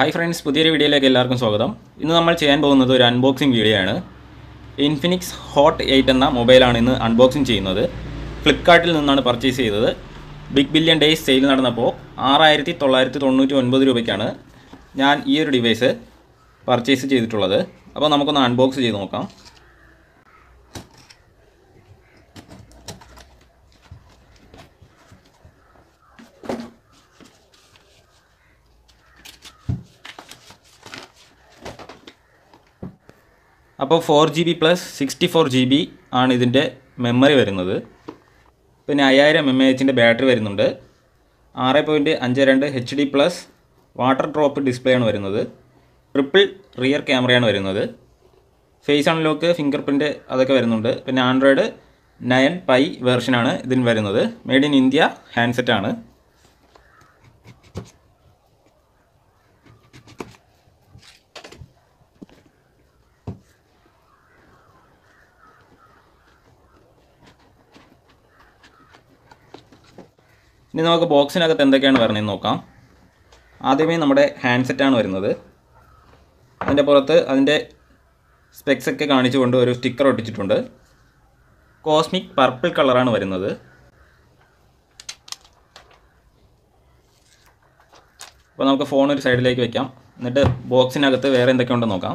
hi friends പുതിയൊരു വീഡിയോയിലേക്ക് എല്ലാവർക്കും സ്വാഗതം ഇന്ന് നമ്മൾ ചെയ്യാൻ പോകുന്നത് ഒരു അൺബോക്സിംഗ് വീഡിയോ ആണ് ഇൻഫിനിക്സ് ഹോട്ട് എയ്റ്റ് എന്ന മൊബൈലാണ് ഇന്ന് അൺബോക്സിംഗ് ചെയ്യുന്നത് ഫ്ലിപ്കാർട്ടിൽ നിന്നാണ് പർച്ചേസ് ചെയ്തത് ബിഗ് ബില്യൺ ഡേയ്സ് സെയിൽ നടന്നപ്പോൾ ആറായിരത്തി തൊള്ളായിരത്തി തൊണ്ണൂറ്റി ഒൻപത് രൂപയ്ക്കാണ് ഞാൻ ഈ ഒരു ഡിവൈസ് പർച്ചേസ് ചെയ്തിട്ടുള്ളത് അപ്പോൾ നമുക്കൊന്ന് അൺബോക്സ് ചെയ്ത് നോക്കാം അപ്പോൾ four G B plus sixty four G B ആണ് ഇതിൻ്റെ മെമ്മറി വരുന്നത് പിന്നെ അയ്യായിരം എം എ എച്ചിൻ്റെ ബാറ്ററി വരുന്നുണ്ട് ആറ് പോയിൻറ്റ് അഞ്ച് രണ്ട് H D plus water drop display ആണ് വരുന്നത് ട്രിപ്പിൾ റിയർ ക്യാമറയാണ് വരുന്നത് ഫേസ് അൺലോക്ക് ഫിംഗർ പ്രിൻ്റ് അതൊക്കെ വരുന്നുണ്ട് പിന്നെ ആൻഡ്രോയിഡ് നയൻ പൈ വേർഷനാണ് ഇതിന് വരുന്നത് മെയ്ഡ് ഇൻ ഇന്ത്യ ഹാൻഡ്സെറ്റാണ് ഇനി നമുക്ക് ബോക്സിനകത്ത് എന്തൊക്കെയാണ് വരണമെന്ന് നോക്കാം ആദ്യമേ നമ്മുടെ ഹാൻഡ് സെറ്റാണ് വരുന്നത് അതിൻ്റെ പുറത്ത് അതിൻ്റെ സ്പെക്സൊക്കെ കാണിച്ചുകൊണ്ട് ഒരു സ്റ്റിക്കർ ഒട്ടിച്ചിട്ടുണ്ട് കോസ്മിക് പർപ്പിൾ കളറാണ് വരുന്നത് അപ്പോൾ നമുക്ക് ഫോൺ ഒരു സൈഡിലേക്ക് വെക്കാം എന്നിട്ട് ബോക്സിനകത്ത് വേറെ എന്തൊക്കെ ഉണ്ടെന്ന് നോക്കാം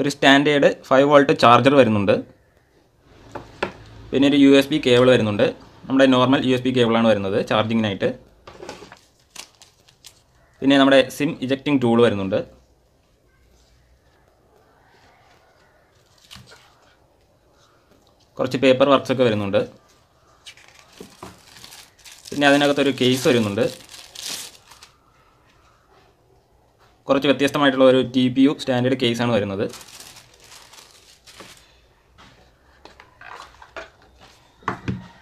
ഒരു സ്റ്റാൻഡേർഡ് ഫൈവ് വോൾട്ട് ചാർജർ വരുന്നുണ്ട് പിന്നെ ഒരു യു എസ് ബി കേബിൾ വരുന്നുണ്ട് നമ്മുടെ നോർമൽ യു എസ് ബി കേബിളാണ് വരുന്നത് ചാർജിങ്ങിനായിട്ട് പിന്നെ നമ്മുടെ സിം ഇജക്റ്റിംഗ് ടൂൾ വരുന്നുണ്ട് കുറച്ച് പേപ്പർ വർക്ക്സൊക്കെ വരുന്നുണ്ട് പിന്നെ അതിനകത്തൊരു കേസ് വരുന്നുണ്ട് കുറച്ച് വ്യത്യസ്തമായിട്ടുള്ള ഒരു ടി പി യു സ്റ്റാൻഡേർഡ് കേസാണ് വരുന്നത്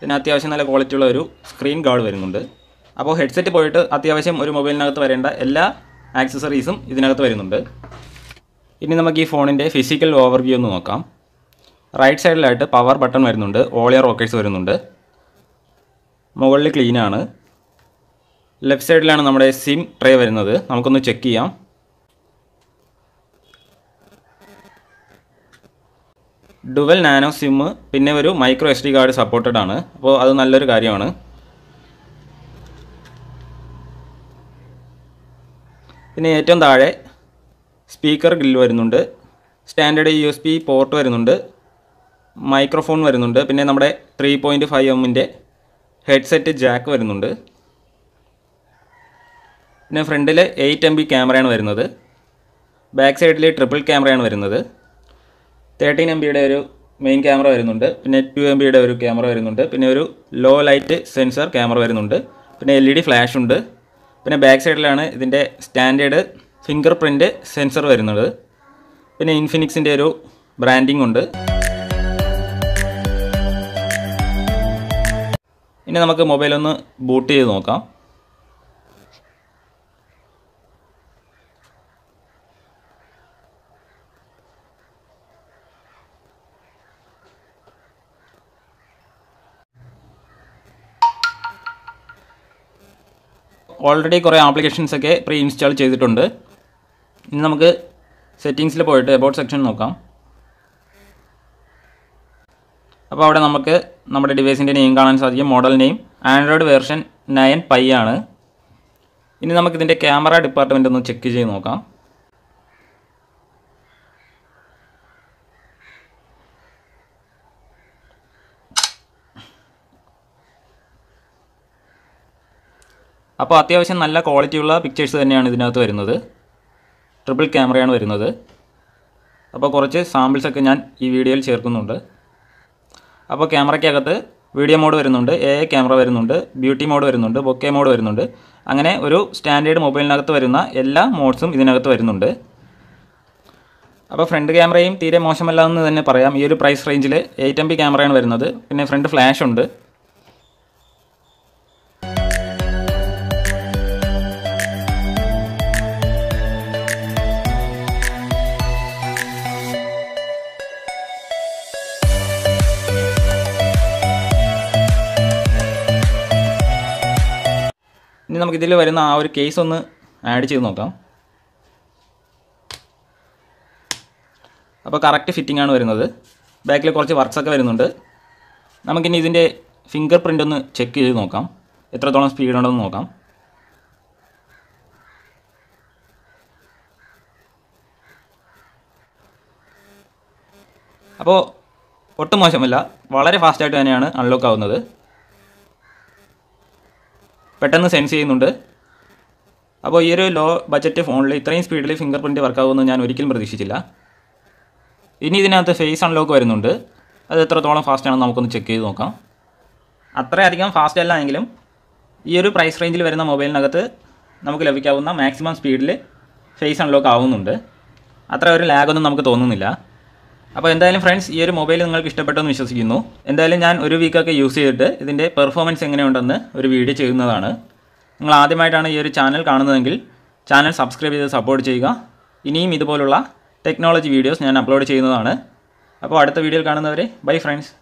പിന്നെ അത്യാവശ്യം നല്ല ക്വാളിറ്റി ഉള്ള ഒരു സ്ക്രീൻ ഗാർഡ് വരുന്നുണ്ട് അപ്പോൾ ഹെഡ്സെറ്റ് പോയിട്ട് അത്യാവശ്യം ഒരു മൊബൈലിനകത്ത് വരേണ്ട എല്ലാ ആക്സസറീസും ഇതിനകത്ത് വരുന്നുണ്ട് ഇനി നമുക്ക് ഈ ഫോണിൻ്റെ ഫിസിക്കൽ ഓവർവ്യൂ ഒന്ന് നോക്കാം റൈറ്റ് സൈഡിലായിട്ട് പവർ ബട്ടൺ വരുന്നുണ്ട് ഓളിയർ റോക്കറ്റ്സ് വരുന്നുണ്ട് മുകളിൽ ക്ലീനാണ് ലെഫ്റ്റ് സൈഡിലാണ് നമ്മുടെ സിം ട്രേ വരുന്നത് നമുക്കൊന്ന് ചെക്ക് ചെയ്യാം ഡുവൽ നാനോ സിം പിന്നെ ഒരു micro S D card supported ആണ് അപ്പോൾ അത് നല്ലൊരു കാര്യമാണ് പിന്നെ ഏറ്റവും താഴെ സ്പീക്കർ ഗ്രിൽ വരുന്നുണ്ട് standard U S B port വരുന്നുണ്ട് മൈക്രോഫോൺ വരുന്നുണ്ട് പിന്നെ നമ്മുടെ ത്രീ പോയിൻ്റ് ഫൈവ് എമ്മിൻ്റെ ഹെഡ്സെറ്റ് ജാക്ക് വരുന്നുണ്ട് പിന്നെ ഫ്രണ്ടിൽ എയ്റ്റ് എം ബി ക്യാമറയാണ് വരുന്നത് ബാക്ക് സൈഡിൽ ട്രിപ്പിൾ ക്യാമറയാണ് വരുന്നത് തേർട്ടീൻ എം ബിയുടെ ഒരു മെയിൻ ക്യാമറ വരുന്നുണ്ട് പിന്നെ ടു എം ബിയുടെ ഒരു ക്യാമറ വരുന്നുണ്ട് പിന്നെ ഒരു ലോ ലൈറ്റ് സെൻസർ ക്യാമറ വരുന്നുണ്ട് പിന്നെ എൽ ഇ ഡി ഫ്ലാഷ് ഉണ്ട് പിന്നെ ബാക്ക് സൈഡിലാണ് ഇതിൻ്റെ സ്റ്റാൻഡേർഡ് ഫിംഗർ പ്രിൻ്റ് സെൻസർ വരുന്നത് പിന്നെ ഇൻഫിനിക്സിൻ്റെ ഒരു ബ്രാൻഡിംഗ് ഉണ്ട് ഇനി നമുക്ക് മൊബൈലൊന്ന് ബൂട്ട് ചെയ്ത് നോക്കാം ഓൾറെഡി കുറേ ആപ്ലിക്കേഷൻസ് ഒക്കെ പ്രീ ഇൻസ്റ്റാൾ ചെയ്തിട്ടുണ്ട് ഇനി നമുക്ക് സെറ്റിങ്സിൽ പോയിട്ട് എബൌട്ട് സെക്ഷൻ നോക്കാം അപ്പോൾ അവിടെ നമുക്ക് നമ്മുടെ ഡിവൈസിൻ്റെ നെയിം കാണാൻ സാധിക്കും model name Android version nine Pie ആണ് ഇനി നമുക്കിതിൻ്റെ ക്യാമറ ഡിപ്പാർട്ട്മെൻ്റ് ഒന്ന് ചെക്ക് ചെയ്ത് നോക്കാം അപ്പോൾ അത്യാവശ്യം നല്ല ക്വാളിറ്റിയുള്ള പിക്ചേഴ്സ് തന്നെയാണ് ഇതിനകത്ത് വരുന്നത് ട്രിപ്പിൾ ക്യാമറയാണ് വരുന്നത് അപ്പോൾ കുറച്ച് സാമ്പിൾസൊക്കെ ഞാൻ ഈ വീഡിയോയിൽ ചേർക്കുന്നുണ്ട് അപ്പോൾ ക്യാമറയ്ക്കകത്ത് വീഡിയോ മോഡ് വരുന്നുണ്ട് എ എ ക്യാമറ വരുന്നുണ്ട് ബ്യൂട്ടി മോഡ് വരുന്നുണ്ട് ബൊക്കെ മോഡ് വരുന്നുണ്ട് അങ്ങനെ ഒരു സ്റ്റാൻഡേർഡ് മൊബൈലിനകത്ത് വരുന്ന എല്ലാ മോഡ്സും ഇതിനകത്ത് വരുന്നുണ്ട് അപ്പോൾ ഫ്രണ്ട് ക്യാമറയും തീരെ മോശമല്ല എന്ന് തന്നെ പറയാം ഈ ഒരു പ്രൈസ് റേഞ്ചിൽ എയ്റ്റ് എം ബി ക്യാമറയാണ് വരുന്നത് പിന്നെ ഫ്രണ്ട് ഫ്ലാഷ് ഉണ്ട് ഇനി ഇതിൽ വരുന്ന ആ ഒരു കേസ് ഒന്ന് ആഡ് ചെയ്ത് നോക്കാം അപ്പോൾ കറക്റ്റ് ഫിറ്റിംഗ് ആണ് വരുന്നത് ബാക്കിൽ കുറച്ച് വർക്ക്സൊക്കെ വരുന്നുണ്ട് നമുക്കിനി ഇതിൻ്റെ ഫിംഗർ പ്രിൻ്റ് ഒന്ന് ചെക്ക് ചെയ്ത് നോക്കാം എത്രത്തോളം സ്പീഡ് ഉണ്ടെന്ന് നോക്കാം അപ്പോൾ ഒട്ടും മോശമല്ല വളരെ ഫാസ്റ്റായിട്ട് തന്നെയാണ് അൺലോക്ക് ആവുന്നത് പെട്ടെന്ന് സെൻസ് ചെയ്യുന്നുണ്ട് അപ്പോൾ ഈ ഒരു ലോ ബജറ്റ് ഫോണിൽ ഇത്രയും സ്പീഡിൽ ഫിംഗർ പ്രിൻറ്റ് വർക്കാവുമെന്ന് ഞാൻ ഒരിക്കലും പ്രതീക്ഷിച്ചില്ല ഇനി ഇതിനകത്ത് ഫേസ് അൺലോക്ക് വരുന്നുണ്ട് അത് എത്രത്തോളം ഫാസ്റ്റ് ആണെന്ന് നമുക്കൊന്ന് ചെക്ക് ചെയ്ത് നോക്കാം അത്രയധികം ഫാസ്റ്റ് അല്ല എങ്കിലും ഈ ഒരു പ്രൈസ് റേഞ്ചിൽ വരുന്ന മൊബൈലിനകത്ത് നമുക്ക് ലഭിക്കാവുന്ന മാക്സിമം സ്പീഡിൽ ഫേസ് അൺലോക്ക് ആവുന്നുണ്ട് അത്ര ഒരു ലാഗൊന്നും നമുക്ക് തോന്നുന്നില്ല അപ്പോൾ എന്തായാലും ഫ്രണ്ട്സ് ഈ ഒരു മൊബൈൽ നിങ്ങൾക്ക് ഇഷ്ടപ്പെട്ടെന്ന് വിശ്വസിക്കുന്നു എന്തായാലും ഞാൻ ഒരു വീക്കൊക്കെ യൂസ് ചെയ്തിട്ട് ഇതിൻ്റെ പെർഫോമൻസ് എങ്ങനെയുണ്ടെന്ന് ഒരു വീഡിയോ ചെയ്യുന്നതാണ് നിങ്ങൾ ആദ്യമായിട്ടാണ് ഈ ഒരു ചാനൽ കാണുന്നതെങ്കിൽ ചാനൽ സബ്സ്ക്രൈബ് ചെയ്ത് സപ്പോർട്ട് ചെയ്യുക ഇനിയും ഇതുപോലുള്ള ടെക്നോളജി വീഡിയോസ് ഞാൻ അപ്ലോഡ് ചെയ്യുന്നതാണ് അപ്പോൾ അടുത്ത വീഡിയോയിൽ കാണുന്നവരെ ബൈ ഫ്രണ്ട്സ്